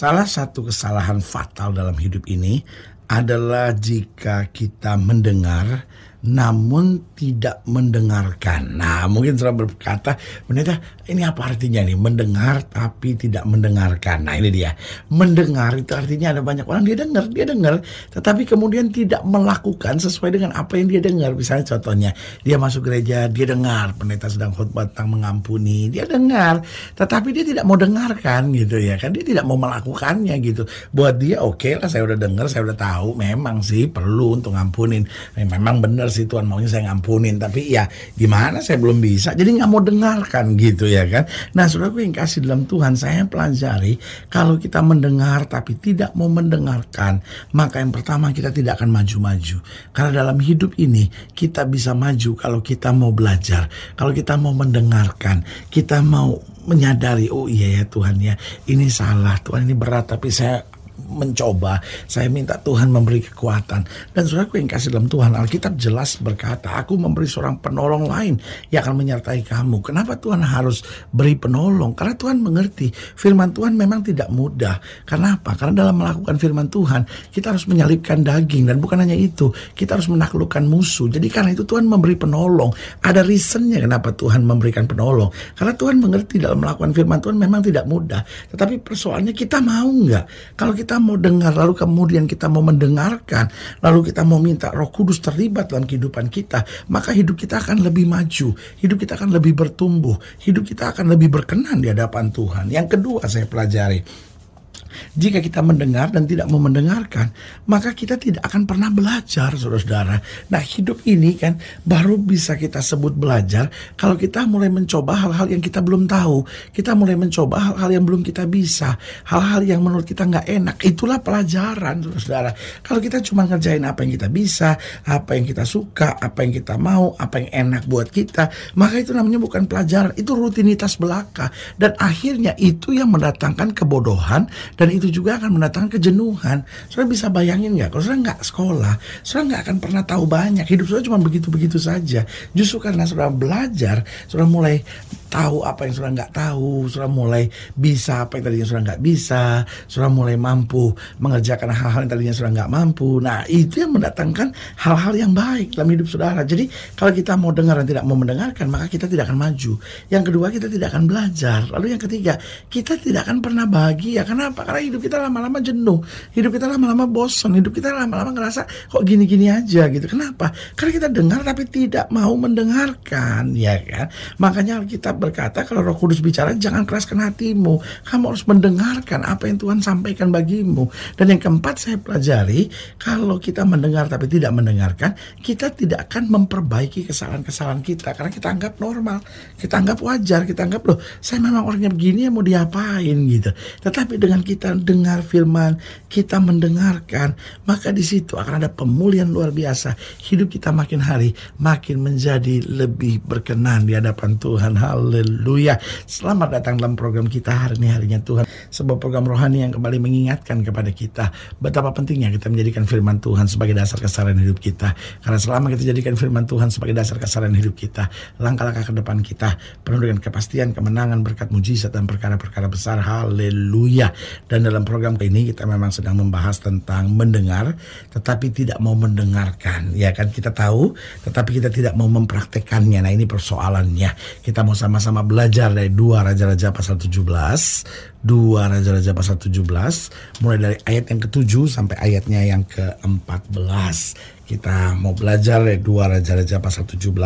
Salah satu kesalahan fatal dalam hidup ini adalah jika kita mendengar namun tidak mendengarkan. Nah, mungkin sudah berkata, pendeta, ini apa artinya nih? Mendengar tapi tidak mendengarkan. Nah, ini dia. Mendengar itu artinya ada banyak orang dia dengar, dia dengar, tetapi kemudian tidak melakukan sesuai dengan apa yang dia dengar. Misalnya contohnya, dia masuk gereja, dia dengar pendeta sedang khutbah tentang mengampuni, dia dengar, tetapi dia tidak mau dengarkan gitu ya kan? Dia tidak mau melakukannya gitu. Buat dia oke okay lah, saya udah dengar, saya udah tahu, memang sih perlu untuk ngampunin. Memang benar sih Tuhan maunya saya ngampunin tapi ya gimana saya belum bisa jadi nggak mau dengarkan gitu ya kan nah saudaraku yang kasih dalam Tuhan saya pelajari kalau kita mendengar tapi tidak mau mendengarkan maka yang pertama kita tidak akan maju-maju karena dalam hidup ini kita bisa maju kalau kita mau belajar kalau kita mau mendengarkan kita mau menyadari oh iya ya Tuhan ya ini salah Tuhan ini berat tapi saya mencoba, saya minta Tuhan memberi kekuatan. Dan saudaraku yang kasih dalam Tuhan, Alkitab jelas berkata, aku memberi seorang penolong lain yang akan menyertai kamu. Kenapa Tuhan harus beri penolong? Karena Tuhan mengerti, firman Tuhan memang tidak mudah. kenapa Karena dalam melakukan firman Tuhan, kita harus menyalipkan daging. Dan bukan hanya itu, kita harus menaklukkan musuh. Jadi karena itu Tuhan memberi penolong. Ada reasonnya kenapa Tuhan memberikan penolong. Karena Tuhan mengerti dalam melakukan firman Tuhan memang tidak mudah. Tetapi persoalannya kita mau nggak? Kalau kita mau dengar, lalu kemudian kita mau mendengarkan, lalu kita mau minta Roh Kudus terlibat dalam kehidupan kita, maka hidup kita akan lebih maju, hidup kita akan lebih bertumbuh, hidup kita akan lebih berkenan di hadapan Tuhan. Yang kedua saya pelajari, jika kita mendengar dan tidak mau mendengarkan, maka kita tidak akan pernah belajar, saudara-saudara. Nah, hidup ini kan baru bisa kita sebut belajar kalau kita mulai mencoba hal-hal yang kita belum tahu. Kita mulai mencoba hal-hal yang belum kita bisa, hal-hal yang menurut kita nggak enak. Itulah pelajaran, saudara-saudara. Kalau kita cuma ngerjain apa yang kita bisa, apa yang kita suka, apa yang kita mau, apa yang enak buat kita, maka itu namanya bukan pelajaran, itu rutinitas belaka. Dan akhirnya itu yang mendatangkan kebodohan dan dan itu juga akan mendatangkan kejenuhan. Saya bisa bayangin nggak? Kalau saya nggak sekolah, saya nggak akan pernah tahu banyak. Hidup saya cuma begitu-begitu saja. Justru karena sudah belajar, sudah mulai tahu apa yang sudah nggak tahu, sudah mulai bisa apa yang tadinya sudah nggak bisa, sudah mulai mampu mengerjakan hal-hal yang tadinya sudah nggak mampu. Nah itu yang mendatangkan hal-hal yang baik dalam hidup saudara. Jadi kalau kita mau dengar dan tidak mau mendengarkan, maka kita tidak akan maju. Yang kedua kita tidak akan belajar. Lalu yang ketiga kita tidak akan pernah bahagia. Kenapa? Karena hidup kita lama-lama jenuh, hidup kita lama-lama bosan, hidup kita lama-lama ngerasa kok gini-gini aja gitu. Kenapa? Karena kita dengar tapi tidak mau mendengarkan, ya kan? Makanya kita berkata kalau Roh Kudus bicara jangan keraskan hatimu. Kamu harus mendengarkan apa yang Tuhan sampaikan bagimu. Dan yang keempat saya pelajari kalau kita mendengar tapi tidak mendengarkan, kita tidak akan memperbaiki kesalahan-kesalahan kita karena kita anggap normal, kita anggap wajar, kita anggap loh saya memang orangnya begini ya mau diapain gitu. Tetapi dengan kita dengar firman, kita mendengarkan, maka di situ akan ada pemulihan luar biasa. Hidup kita makin hari makin menjadi lebih berkenan di hadapan Tuhan. Halo Haleluya. Selamat datang dalam program kita hari ini harinya Tuhan. Sebuah program rohani yang kembali mengingatkan kepada kita betapa pentingnya kita menjadikan firman Tuhan sebagai dasar kesaran hidup kita. Karena selama kita jadikan firman Tuhan sebagai dasar kesaran hidup kita, langkah-langkah ke depan kita penuh dengan kepastian, kemenangan, berkat mujizat dan perkara-perkara besar. Haleluya. Dan dalam program ini kita memang sedang membahas tentang mendengar tetapi tidak mau mendengarkan. Ya kan kita tahu tetapi kita tidak mau mempraktekannya. Nah, ini persoalannya. Kita mau sama sama-sama belajar dari dua Raja-Raja pasal 17 dua Raja-Raja pasal 17 mulai dari ayat yang ke-7 sampai ayatnya yang ke-14 kita mau belajar dari dua Raja-Raja pasal 17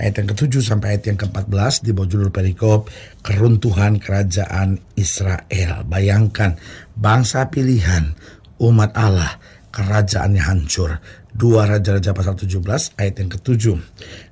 ayat yang ke-7 sampai ayat yang ke-14 di bawah judul perikop keruntuhan kerajaan Israel bayangkan bangsa pilihan umat Allah kerajaannya hancur 2 Raja-Raja pasal 17 ayat yang ketujuh.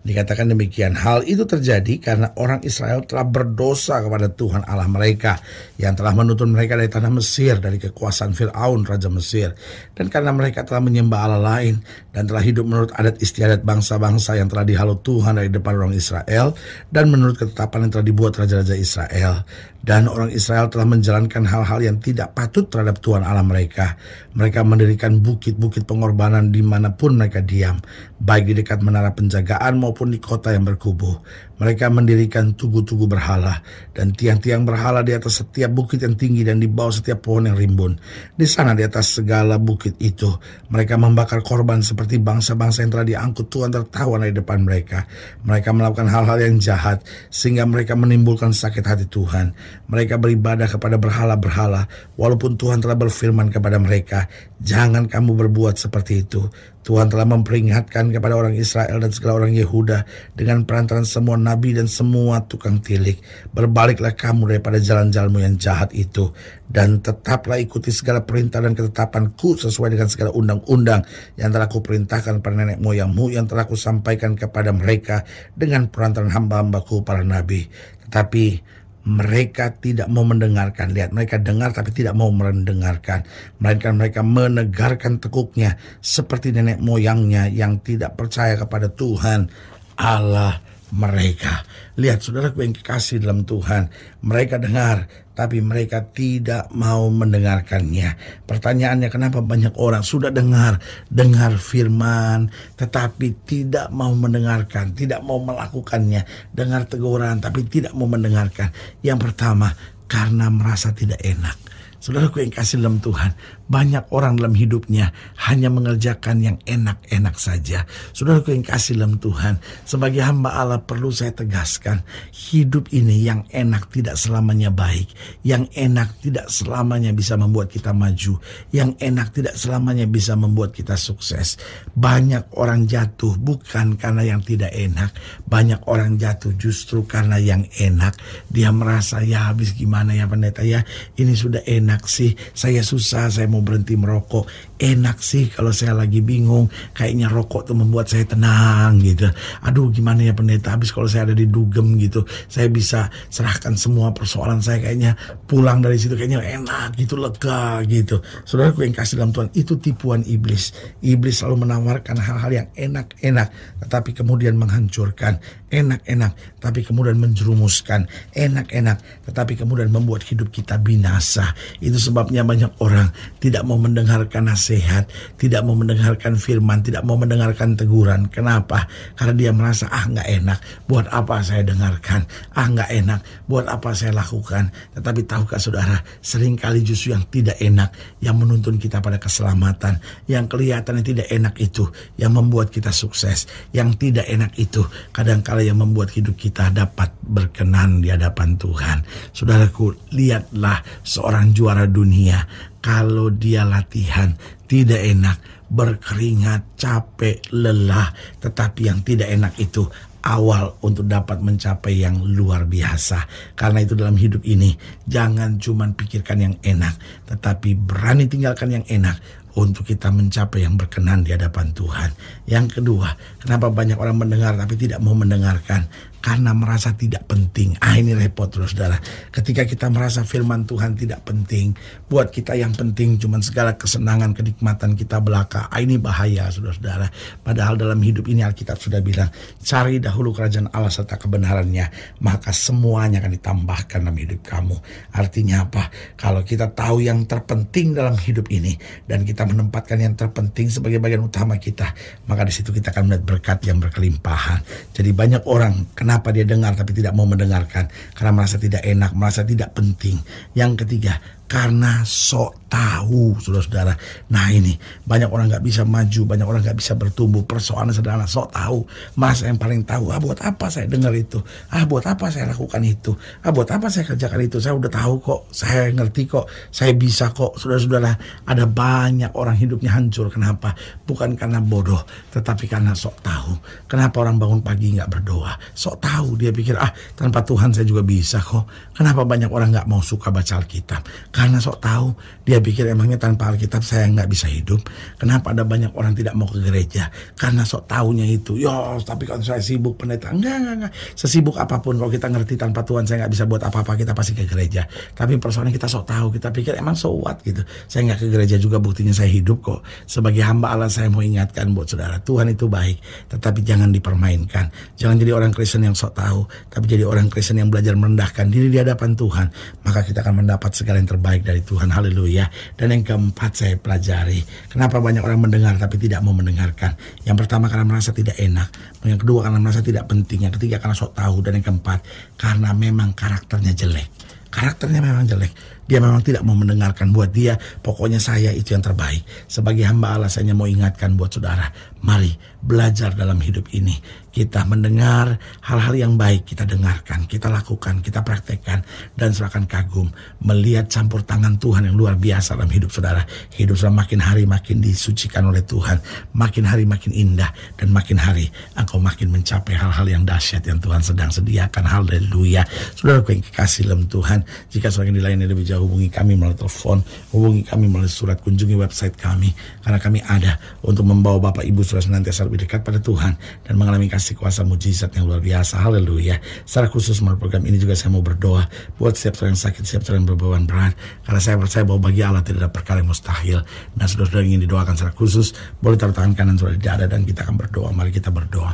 Dikatakan demikian, hal itu terjadi karena orang Israel telah berdosa kepada Tuhan Allah mereka yang telah menuntun mereka dari tanah Mesir, dari kekuasaan Fir'aun Raja Mesir. Dan karena mereka telah menyembah Allah lain dan telah hidup menurut adat istiadat bangsa-bangsa yang telah dihalau Tuhan dari depan orang Israel dan menurut ketetapan yang telah dibuat Raja-Raja Israel. Dan orang Israel telah menjalankan hal-hal yang tidak patut terhadap Tuhan Allah mereka. Mereka mendirikan bukit-bukit pengorbanan di mana pun mereka diam, baik di dekat menara penjagaan maupun di kota yang berkubu. Mereka mendirikan tugu-tugu berhala dan tiang-tiang berhala di atas setiap bukit yang tinggi dan di bawah setiap pohon yang rimbun. Di sana di atas segala bukit itu, mereka membakar korban seperti bangsa-bangsa yang telah diangkut Tuhan tertawa di depan mereka. Mereka melakukan hal-hal yang jahat sehingga mereka menimbulkan sakit hati Tuhan. Mereka beribadah kepada berhala-berhala walaupun Tuhan telah berfirman kepada mereka, "Jangan kamu berbuat seperti itu." Tuhan telah memperingatkan kepada orang Israel dan segala orang Yehuda dengan perantaran semua nabi dan semua tukang tilik. Berbaliklah kamu daripada jalan-jalanmu yang jahat itu. Dan tetaplah ikuti segala perintah dan ketetapanku sesuai dengan segala undang-undang yang telah kuperintahkan pada nenek moyangmu yang telah kusampaikan kepada mereka dengan perantaran hamba-hambaku para nabi. Tetapi mereka tidak mau mendengarkan. Lihat, mereka dengar tapi tidak mau mendengarkan. Melainkan mereka menegarkan tekuknya seperti nenek moyangnya yang tidak percaya kepada Tuhan Allah mereka. Lihat saudara ku yang kekasih dalam Tuhan, mereka dengar tapi mereka tidak mau mendengarkannya. Pertanyaannya kenapa banyak orang sudah dengar, dengar firman tetapi tidak mau mendengarkan, tidak mau melakukannya. Dengar teguran tapi tidak mau mendengarkan. Yang pertama karena merasa tidak enak. Saudaraku yang kasih dalam Tuhan, banyak orang dalam hidupnya hanya mengerjakan yang enak-enak saja. Saudaraku yang kasih dalam Tuhan, sebagai hamba Allah perlu saya tegaskan, hidup ini yang enak tidak selamanya baik, yang enak tidak selamanya bisa membuat kita maju, yang enak tidak selamanya bisa membuat kita sukses. Banyak orang jatuh bukan karena yang tidak enak, banyak orang jatuh justru karena yang enak. Dia merasa ya habis gimana ya pendeta ya, ini sudah enak enak sih saya susah saya mau berhenti merokok enak sih kalau saya lagi bingung kayaknya rokok tuh membuat saya tenang gitu aduh gimana ya pendeta habis kalau saya ada di dugem gitu saya bisa serahkan semua persoalan saya kayaknya pulang dari situ kayaknya enak gitu lega gitu saudaraku yang kasih dalam Tuhan itu tipuan iblis iblis selalu menawarkan hal-hal yang enak-enak tetapi kemudian menghancurkan enak-enak tapi kemudian menjerumuskan enak-enak tetapi kemudian membuat hidup kita binasa itu sebabnya banyak orang tidak mau mendengarkan nasihat, tidak mau mendengarkan firman, tidak mau mendengarkan teguran. Kenapa? Karena dia merasa ah nggak enak. Buat apa saya dengarkan? Ah nggak enak. Buat apa saya lakukan? Tetapi tahukah saudara, seringkali justru yang tidak enak yang menuntun kita pada keselamatan. Yang kelihatannya tidak enak itu yang membuat kita sukses. Yang tidak enak itu kadangkala yang membuat hidup kita dapat berkenan di hadapan Tuhan. Saudaraku, lihatlah seorang juara juara dunia. Kalau dia latihan tidak enak, berkeringat, capek, lelah, tetapi yang tidak enak itu awal untuk dapat mencapai yang luar biasa. Karena itu dalam hidup ini jangan cuman pikirkan yang enak, tetapi berani tinggalkan yang enak untuk kita mencapai yang berkenan di hadapan Tuhan. Yang kedua, kenapa banyak orang mendengar tapi tidak mau mendengarkan? karena merasa tidak penting. Ah ini repot loh saudara. Ketika kita merasa firman Tuhan tidak penting, buat kita yang penting cuman segala kesenangan, kenikmatan kita belaka. Ah ini bahaya saudara-saudara. Padahal dalam hidup ini Alkitab sudah bilang, cari dahulu kerajaan Allah serta kebenarannya, maka semuanya akan ditambahkan dalam hidup kamu. Artinya apa? Kalau kita tahu yang terpenting dalam hidup ini, dan kita menempatkan yang terpenting sebagai bagian utama kita, maka di situ kita akan melihat berkat yang berkelimpahan. Jadi banyak orang, kenapa Kenapa dia dengar tapi tidak mau mendengarkan? Karena merasa tidak enak, merasa tidak penting. Yang ketiga, karena sok tahu saudara-saudara nah ini banyak orang nggak bisa maju banyak orang nggak bisa bertumbuh persoalan sederhana sok tahu mas yang paling tahu ah buat apa saya dengar itu ah buat apa saya lakukan itu ah buat apa saya kerjakan itu saya udah tahu kok saya ngerti kok saya bisa kok saudara-saudara ada banyak orang hidupnya hancur kenapa bukan karena bodoh tetapi karena sok tahu kenapa orang bangun pagi nggak berdoa sok tahu dia pikir ah tanpa Tuhan saya juga bisa kok kenapa banyak orang nggak mau suka baca Alkitab karena sok tahu dia pikir emangnya tanpa Alkitab saya nggak bisa hidup. Kenapa ada banyak orang tidak mau ke gereja? Karena sok tahunya itu. Yo, ya, tapi kalau saya sibuk pendeta. Enggak, enggak, enggak. Sesibuk apapun kalau kita ngerti tanpa Tuhan saya nggak bisa buat apa-apa kita pasti ke gereja. Tapi persoalannya kita sok tahu. Kita pikir emang so what gitu. Saya nggak ke gereja juga buktinya saya hidup kok. Sebagai hamba Allah saya mau ingatkan buat saudara. Tuhan itu baik. Tetapi jangan dipermainkan. Jangan jadi orang Kristen yang sok tahu. Tapi jadi orang Kristen yang belajar merendahkan diri di hadapan Tuhan. Maka kita akan mendapat segala yang terbaik terbaik dari Tuhan. Haleluya. Dan yang keempat saya pelajari, kenapa banyak orang mendengar tapi tidak mau mendengarkan. Yang pertama karena merasa tidak enak, yang kedua karena merasa tidak penting, yang ketiga karena sok tahu dan yang keempat karena memang karakternya jelek. Karakternya memang jelek. Dia memang tidak mau mendengarkan buat dia. Pokoknya saya itu yang terbaik. Sebagai hamba Allah saya mau ingatkan buat saudara. Mari belajar dalam hidup ini. Kita mendengar hal-hal yang baik, kita dengarkan, kita lakukan, kita praktekkan, dan serahkan kagum. Melihat campur tangan Tuhan yang luar biasa dalam hidup saudara. Hidup saudara makin hari makin disucikan oleh Tuhan. Makin hari makin indah, dan makin hari engkau makin mencapai hal-hal yang dahsyat yang Tuhan sedang sediakan. Haleluya. Saudara yang kekasih dalam Tuhan, jika saudara yang dilayani lebih jauh, hubungi kami melalui telepon, hubungi kami melalui surat, kunjungi website kami. Karena kami ada untuk membawa Bapak Ibu saudara senantiasa lebih dekat pada Tuhan dan mengalami kasih kasih kuasa mujizat yang luar biasa. Haleluya. Secara khusus melalui program ini juga saya mau berdoa buat setiap orang yang sakit, setiap orang yang berbeban berat. Karena saya percaya bahwa bagi Allah tidak ada perkara yang mustahil. Nah, saudara-saudara ingin didoakan secara khusus, boleh taruh tangan kanan saudara di dada dan kita akan berdoa. Mari kita berdoa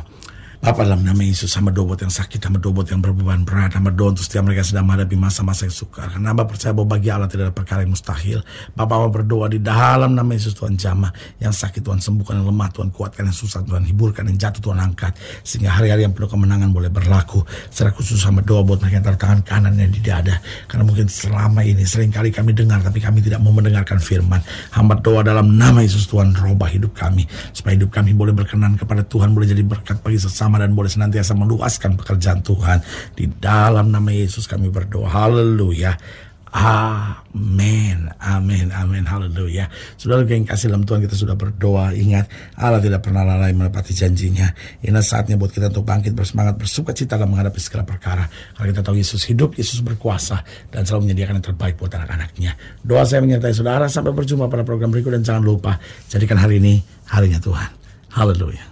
apa dalam nama Yesus sama dobot yang sakit sama dobot yang berbeban berat sama don setiap mereka sedang menghadapi masa-masa yang sukar karena Bapak percaya bahwa bagi Allah tidak ada perkara yang mustahil Bapak mau berdoa di dalam nama Yesus Tuhan jamah yang sakit Tuhan sembuhkan yang lemah Tuhan kuatkan yang susah Tuhan hiburkan yang jatuh Tuhan angkat sehingga hari-hari yang penuh kemenangan boleh berlaku secara khusus sama doa buat mereka yang taruh tangan yang di dada karena mungkin selama ini sering kali kami dengar tapi kami tidak mau mendengarkan firman hamba doa dalam nama Yesus Tuhan roba hidup kami supaya hidup kami boleh berkenan kepada Tuhan boleh jadi berkat bagi sesama nama dan boleh senantiasa meluaskan pekerjaan Tuhan. Di dalam nama Yesus kami berdoa. Haleluya. Amin, amin, amin, haleluya. Saudara yang kasih dalam Tuhan kita sudah berdoa. Ingat, Allah tidak pernah lalai menepati janjinya. Ini saatnya buat kita untuk bangkit bersemangat, bersuka cita dalam menghadapi segala perkara. Karena kita tahu Yesus hidup, Yesus berkuasa, dan selalu menyediakan yang terbaik buat anak-anaknya. Doa saya menyertai saudara, sampai berjumpa pada program berikut, dan jangan lupa, jadikan hari ini harinya Tuhan. Haleluya.